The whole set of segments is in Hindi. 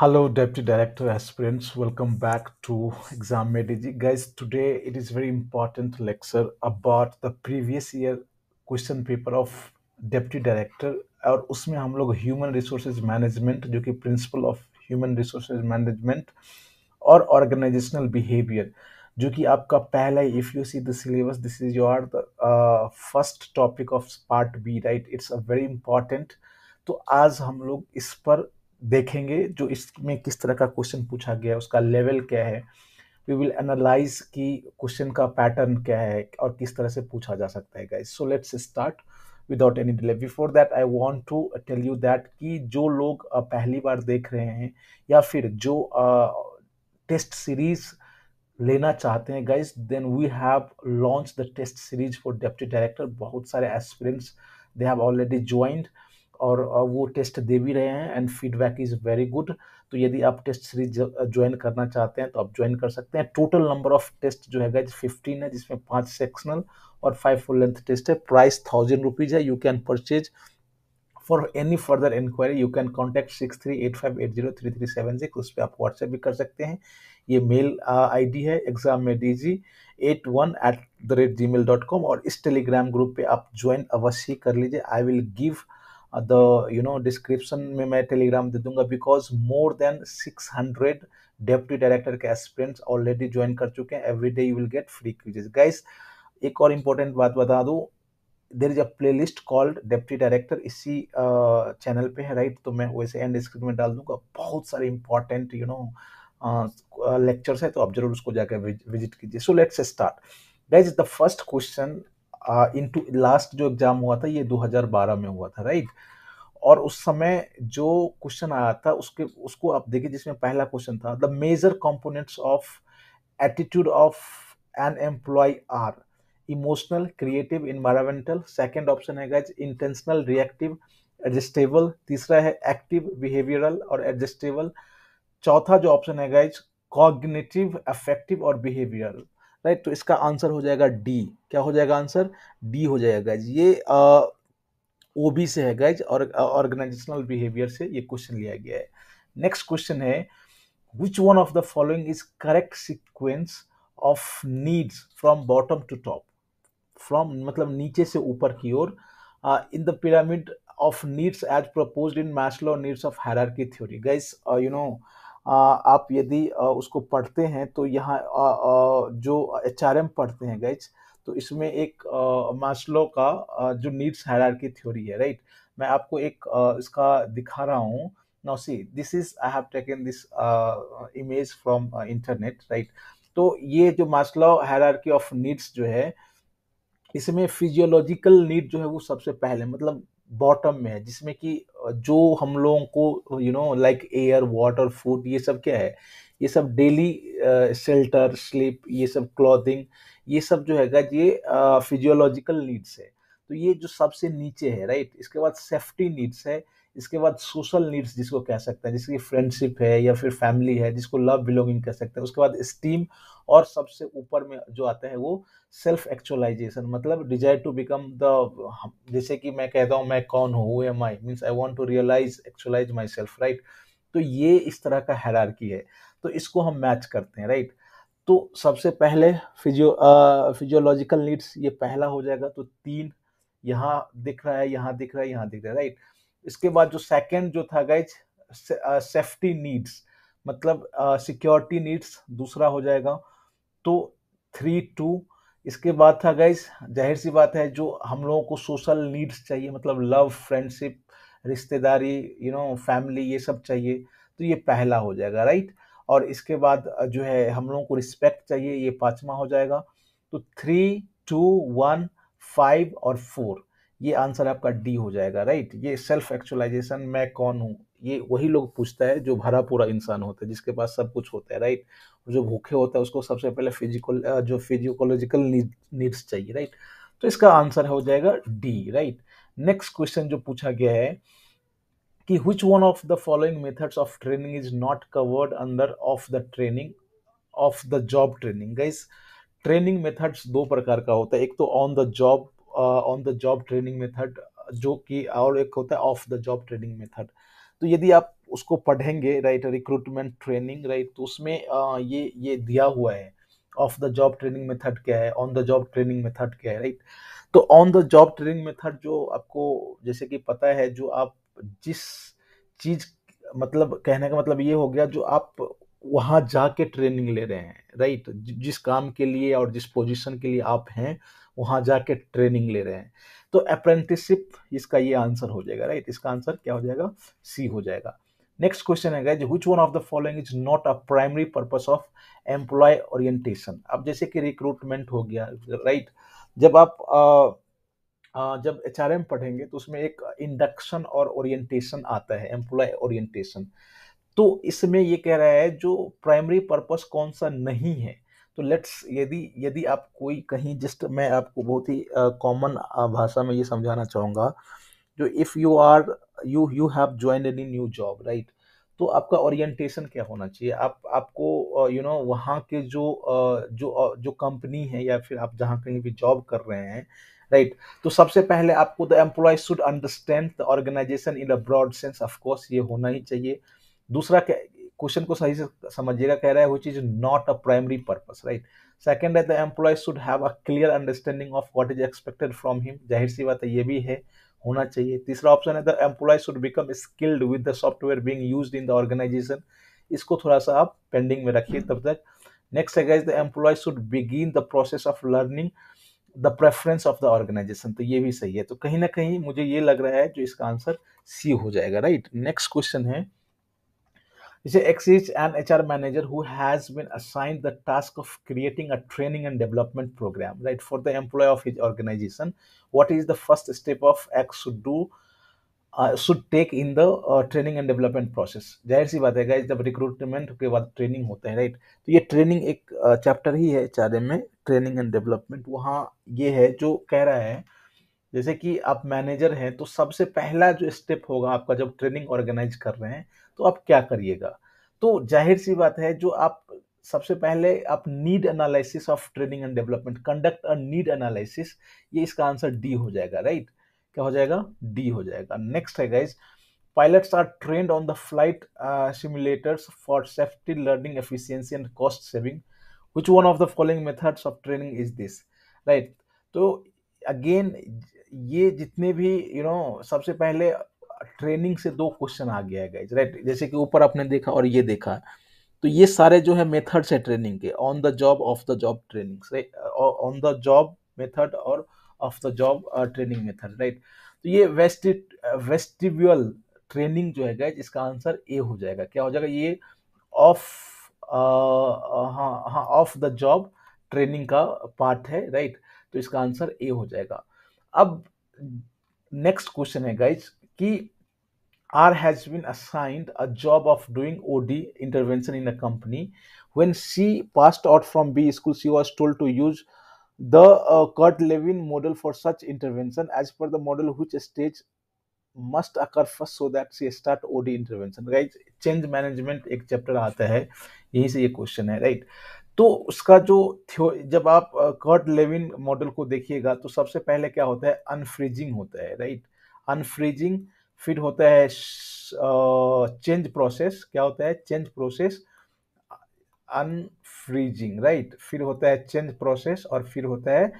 hello deputy director aspirants welcome back to exam medigi guys today it is very important lecture about the previous year question paper of deputy director और उसमें हम लोग ह्यूमन रिसोर्सेज मैनेजमेंट जो कि principle of human resources management और ऑर्गेनाइजेशनल बिहेवियर जो कि आपका पहला if you see the syllabus this is your the first topic of part B right it's a very important तो आज हम लोग इस पर देखेंगे जो इसमें किस तरह का क्वेश्चन पूछा गया है उसका लेवल क्या है वी विल एनालाइज कि क्वेश्चन का पैटर्न क्या है और किस तरह से पूछा जा सकता है guys so let's start without any delay before that I want to tell you that कि जो लोग पहली बार देख रहे हैं या फिर जो टेस्ट सीरीज लेना चाहते हैं guys then we have launch the test series for deputy director बहुत सारे aspirants they have already joined और वो टेस्ट दे भी रहे हैं and feedback is very good तो यदि आप टेस्ट सीरीज ज्वाइन करना चाहते हैं तो आप ज्वाइन कर सकते हैं टोटल नंबर ऑफ टेस्ट जो है गाइज फिफ्टीन है जिसमें पाँच सेक्शनल और फाइव फुल लेंथ टेस्ट है प्राइस थाउजेंड रुपीज़ है you can purchase for any further inquiry you can contact six three eight five eight zero three three seven six उस पर आप व्हाट्सएप भी कर सकते हैं ये मेल आई डी है एग्जाम में DG eight one at the rate G mail dot com और इस टेलीग्राम ग्रुप पर आप ज्वाइन अवश्य कर लीजिए I will give the you know description में मैं टेलीग्राम दे दूंगा because more than six hundred deputy director के एस्पिरेंट्स ऑलरेडी ज्वाइन कर चुके हैं every day you will get free quizzes guys एक और इम्पोर्टेंट बात बता दूँ there is a playlist called deputy director इसी चैनल पर पे है राइट तो मैं वैसे एंड डिस्क्रिप्शन में डाल दूंगा बहुत सारे इंपॉर्टेंट यू नो लेक्चर्स है तो आप जरूर उसको जाकर विजिट कीजिए so let's start guys the first question into last जो एग्ज़ाम हुआ था ये 2012 में हुआ था राइट और उस समय जो क्वेश्चन आया था उसके उसको आप देखिए जिसमें पहला क्वेश्चन था the major components of attitude of an employee are emotional creative environmental second option है गाइज इंटेंशनल रिएक्टिव एडजस्टेबल तीसरा है एक्टिव बिहेवियरल और एडजस्टेबल चौथा जो ऑप्शन है गाइज कॉग्निटिव अफेक्टिव और बिहेवियरल राइट तो इसका आंसर हो जाएगा डी क्या हो जाएगा आंसर डी हो जाएगा गाइज ये ओ बी से है गाइज और ऑर्गेनाइजेशनल बिहेवियर से ये क्वेश्चन लिया गया है नेक्स्ट क्वेश्चन है which one of the following is correct sequence of needs from bottom to top from मतलब नीचे से ऊपर की ओर in the pyramid of needs as propose in Maslow needs of hierarchy theory guys you know आप यदि उसको पढ़ते हैं तो यहाँ जो एच पढ़ते हैं गैच तो इसमें एक मास्लो का जो नीड्स हायरार्की थ्योरी है राइट मैं आपको एक इसका दिखा रहा हूँ now see this is I have taken this image from internet right तो ये जो मास्लो हायरार्की ऑफ नीड्स जो है इसमें फिजियोलॉजिकल नीड जो है वो सबसे पहले मतलब बॉटम में है जिसमें कि जो हम लोगों को you know like air water food ये सब क्या है ये सब डेली शेल्टर स्लीप ये सब क्लॉथिंग ये सब जो है ये फिजियोलॉजिकल नीड्स है तो ये जो सबसे नीचे है राइट इसके बाद सेफ्टी नीड्स है इसके बाद सोशल नीड्स जिसको कह सकते हैं जैसे कि फ्रेंडशिप है या फिर फैमिली है जिसको लव बिलोंगिंग कह सकते हैं उसके बाद स्टीम और सबसे ऊपर में जो आते हैं वो सेल्फ एक्चुअलाइजेशन मतलब डिजायर टू बिकम द जैसे कि मैं कहता हूँ मैं कौन हूँ am I means I want to realise actualise myself right तो ये इस तरह का हैरारकी है तो इसको हम मैच करते हैं राइट तो सबसे पहले फिजियो फिजियोलॉजिकल नीड्स ये पहला हो जाएगा तो तीन यहाँ दिख रहा है यहाँ दिख रहा है यहाँ दिख रहा है राइट इसके बाद जो सेकंड जो था गाइज सेफ्टी नीड्स मतलब सिक्योरिटी uh, नीड्स दूसरा हो जाएगा तो थ्री टू इसके बाद था गाइज जाहिर सी बात है जो हम लोगों को सोशल नीड्स चाहिए मतलब लव फ्रेंडशिप रिश्तेदारी यू नो फैमिली ये सब चाहिए तो ये पहला हो जाएगा राइट और इसके बाद uh, जो है हम लोगों को रिस्पेक्ट चाहिए ये पाँचवा हो जाएगा तो थ्री टू वन फाइव और फोर ये आंसर आपका डी हो जाएगा राइट ये सेल्फ एक्चुअलाइजेशन मैं कौन हूँ ये वही लोग पूछता है जो भरा पूरा इंसान होता है जिसके पास सब कुछ होता है राइट जो भूखे होता है उसको सबसे पहले फिजिकल जो फिजिकोलॉजिकल नीड्स चाहिए राइट तो इसका आंसर हो जाएगा डी राइट नेक्स्ट क्वेश्चन जो पूछा गया है कि which one of the following method of training is not covered under off the training off the job training guys training methods दो प्रकार का होता है एक तो on the job on the job training method जो कि और एक होता है off the job training method तो यदि आप उसको पढ़ेंगे राइट रिक्रूटमेंट ट्रेनिंग राइट तो उसमें आ, uh, ये ये दिया हुआ है off the job training method क्या है on the job training method क्या है राइट तो on the job training method जो आपको जैसे कि पता है जो आप जिस चीज मतलब कहने का मतलब ये हो गया जो आप वहां जाके ट्रेनिंग ले रहे हैं राइट जिस काम के लिए और जिस पोजीशन के लिए आप हैं वहां जाके ट्रेनिंग ले रहे हैं तो अप्रेंटिसशिप इसका ये आंसर हो जाएगा राइट इसका आंसर क्या हो जाएगा सी हो जाएगा नेक्स्ट क्वेश्चन है guys which one of the following is not a primary purpose of employee orientation अब जैसे कि रिक्रूटमेंट हो गया राइट जब आप आ, जब एच पढ़ेंगे तो उसमें एक इंडक्शन और ओरिएंटेशन आता है एम्प्लॉय ओरिएंटेशन तो इसमें ये कह रहा है जो प्राइमरी पर्पस कौन सा नहीं है तो लेट्स यदि यदि आप कोई कहीं जिस्ट मैं आपको बहुत ही कॉमन भाषा में ये समझाना चाहूँगा जो if you are you you have join an new job right तो आपका ओरिएंटेशन क्या होना चाहिए आप आपको यू नो वहाँ के जो जो जो कंपनी है या फिर आप जहाँ कहीं भी जॉब कर रहे हैं राइट right? तो सबसे पहले आपको the employee should understand the organisation in a broad sense of course ये होना ही चाहिए दूसरा क्वेश्चन को सही से समझिएगा कह रहा है which is not a primary purpose right second है the employee should have a clear understanding of what is expected from him जाहिर सी बात है ये भी है होना चाहिए तीसरा ऑप्शन है the employee should become skilled with the software being use in the organisation इसको थोड़ा सा आप पेंडिंग में रखिए तब तक नेक्स्ट है guys the employee should begin the process of learning the preference of the organisation तो ये भी सही है तो कहीं ना कहीं मुझे ये लग रहा है जो इसका आंसर सी हो जाएगा राइट नेक्स्ट क्वेश्चन है x is an H R manager who has been assign the task of creating a training and development programme right for the employee of his organisation what is the first step of X should do should take in the training and development process जाहिर सी बात है जब रिक्रूटमेंट के बाद ट्रेनिंग होते हैं राइट तो ये ट्रेनिंग एक चैप्टर uh, ही है चार में ट्रेनिंग एंड डेवलपमेंट वहाँ ये है जो कह रहा है जैसे कि आप मैनेजर हैं तो सबसे पहला जो स्टेप होगा आपका जब ट्रेनिंग ऑर्गेनाइज कर रहे हैं तो आप क्या करिएगा तो जाहिर सी बात है जो आप सबसे पहले आप need analysis of training and development conduct a need analysis ये इसका आंसर डी हो जाएगा राइट क्या हो जाएगा डी हो जाएगा नेक्स्ट है guys pilots are trained on the flight simulators for safety learning efficiency and cost saving which one of the following methods of training is this right तो अगेन ये जितने भी यू you नो know, सबसे पहले ट्रेनिंग से दो क्वेश्चन आ गया है राइट जैसे कि ऊपर आपने देखा और ये देखा तो ये सारे जो है मेथड्स है ट्रेनिंग के on the job off the job training on the job method और off the job training method right तो ये वेस्टि वेस्टिब्यूल ट्रेनिंग जो है गाइज इसका आंसर ए हो जाएगा क्या हो जाएगा ये ऑफ uh, uh, हाँ हाँ ऑफ द जॉब ट्रेनिंग का पार्ट है राइट right? तो इसका आंसर ए हो जाएगा अब नेक्स्ट क्वेश्चन है गाइज कि R has been assigned a job of doing OD intervention in a company when she passed out from B school she was told to use the Kurt Lewin model for such intervention as per the model which stage must occur first so that she start OD intervention right change management एक चैप्टर आता है यही से ये क्वेश्चन है राइट तो उसका जो जब आप कर्ट लेविन मॉडल को देखिएगा तो सबसे पहले क्या होता है अनफ्रीजिंग होता है राइट अनफ्रीजिंग uh, फिर होता है चेंज प्रोसेस क्या होता है चेंज प्रोसेस अनफ्रीजिंग राइट फिर होता है चेंज प्रोसेस और फिर होता है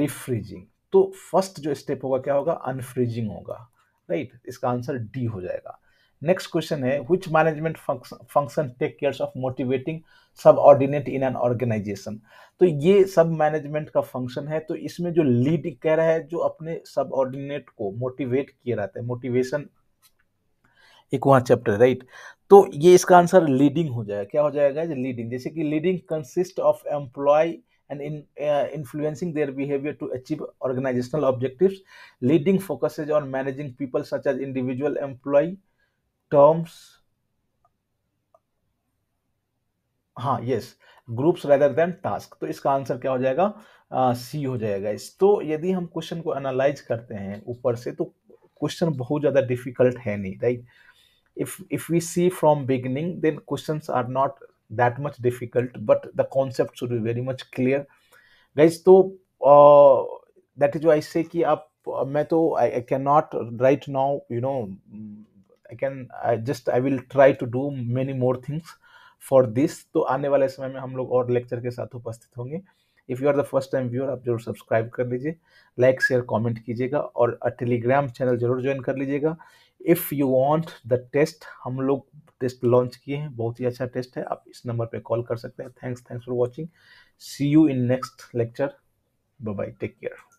रिफ्रीजिंग uh, तो फर्स्ट जो स्टेप होगा क्या होगा अनफ्रीजिंग होगा राइट right? इसका आंसर डी हो जाएगा नेक्स्ट क्वेश्चन है which management function take cares of motivating subordinate in an organisation तो ये सब मैनेजमेंट का फंक्शन है तो इसमें जो लीड कह रहा है जो अपने सब ऑर्डिनेट को मोटिवेट किया रहता है मोटिवेशन एक वहाँ चैप्टर राइट तो ये इसका आंसर लीडिंग हो जाएगा क्या हो जाएगा लीडिंग जैसे कि leading consist of employee and in uh, influencing their behavior to achieve organizational objectives leading focuses on managing people such as individual employee terms हाँ yes groups rather than task तो इसका आंसर क्या हो जाएगा सी uh, हो जाएगा इस तो यदि हम क्वेश्चन को एनालाइज करते हैं ऊपर से तो क्वेश्चन बहुत ज़्यादा डिफिकल्ट है नहीं right if if we see from beginning then question are not that much difficult but the concept should be very much clear guys तो दैट इज वाई से कि आप मैं तो I can not right now you know I can I just I will try to do many more things for this तो आने वाले समय में हम लोग और लेक्चर के साथ उपस्थित होंगे if you are the first time viewer आप जरूर सब्सक्राइब कर लीजिए लाइक शेयर कॉमेंट कीजिएगा और टेलीग्राम चैनल जरूर ज्वाइन कर लीजिएगा if you want the test हम लोग टेस्ट लॉन्च किए हैं बहुत ही अच्छा टेस्ट है आप इस नंबर पर कॉल कर सकते हैं thanks thanks for watching see you in next lecture bye take care